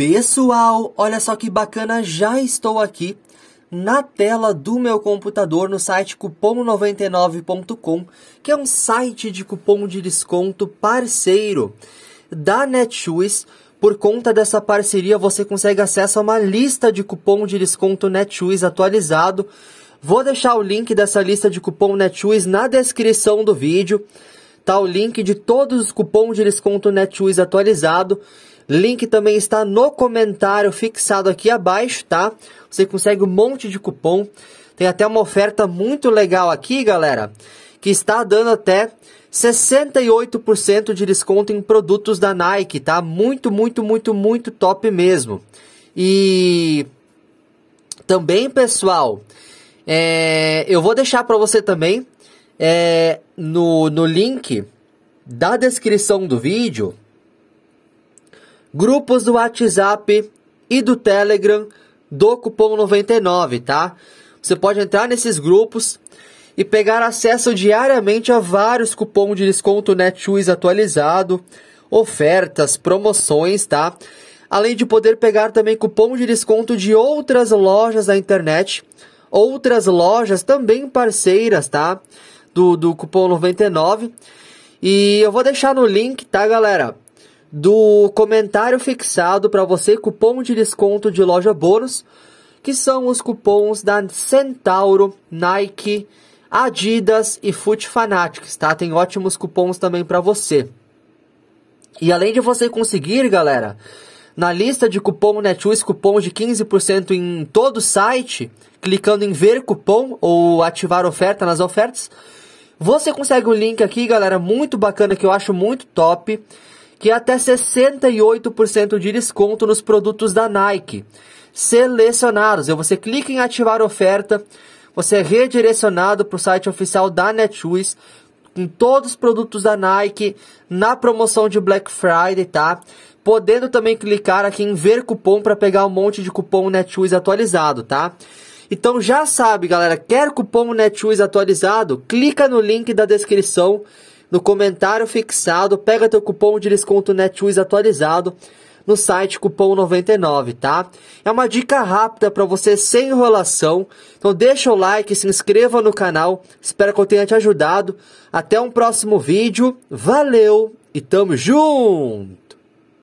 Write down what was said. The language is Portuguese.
Pessoal, olha só que bacana, já estou aqui na tela do meu computador no site cupom99.com, que é um site de cupom de desconto parceiro da Netshoes. Por conta dessa parceria, você consegue acesso a uma lista de cupom de desconto Netshoes atualizado. Vou deixar o link dessa lista de cupom Netshoes na descrição do vídeo tá o link de todos os cupons de desconto Netshoes atualizado. Link também está no comentário fixado aqui abaixo, tá? Você consegue um monte de cupom. Tem até uma oferta muito legal aqui, galera, que está dando até 68% de desconto em produtos da Nike, tá? Muito, muito, muito, muito top mesmo. E também, pessoal, é, eu vou deixar para você também é, no, no link da descrição do vídeo grupos do WhatsApp e do Telegram do Cupom 99, tá? Você pode entrar nesses grupos e pegar acesso diariamente a vários cupons de desconto Netshoes atualizado, ofertas, promoções, tá? Além de poder pegar também cupom de desconto de outras lojas da internet, outras lojas também parceiras, tá? Do, do cupom 99. E eu vou deixar no link, tá, galera? do comentário fixado para você, cupom de desconto de loja bônus, que são os cupons da Centauro, Nike, Adidas e Foot Fanatics, tá? Tem ótimos cupons também para você. E além de você conseguir, galera, na lista de cupom Netshoes, cupom de 15% em todo o site, clicando em ver cupom ou ativar oferta nas ofertas, você consegue o um link aqui, galera, muito bacana que eu acho muito top que é até 68% de desconto nos produtos da Nike. Selecionados, você clica em ativar oferta, você é redirecionado para o site oficial da Netshoes com todos os produtos da Nike na promoção de Black Friday, tá? Podendo também clicar aqui em ver cupom para pegar um monte de cupom Netshoes atualizado, tá? Então já sabe, galera, quer cupom Netshoes atualizado? Clica no link da descrição no comentário fixado, pega teu cupom de desconto Netshoes atualizado no site cupom 99, tá? É uma dica rápida para você sem enrolação. Então deixa o like, se inscreva no canal. Espero que eu tenha te ajudado. Até um próximo vídeo. Valeu e tamo junto.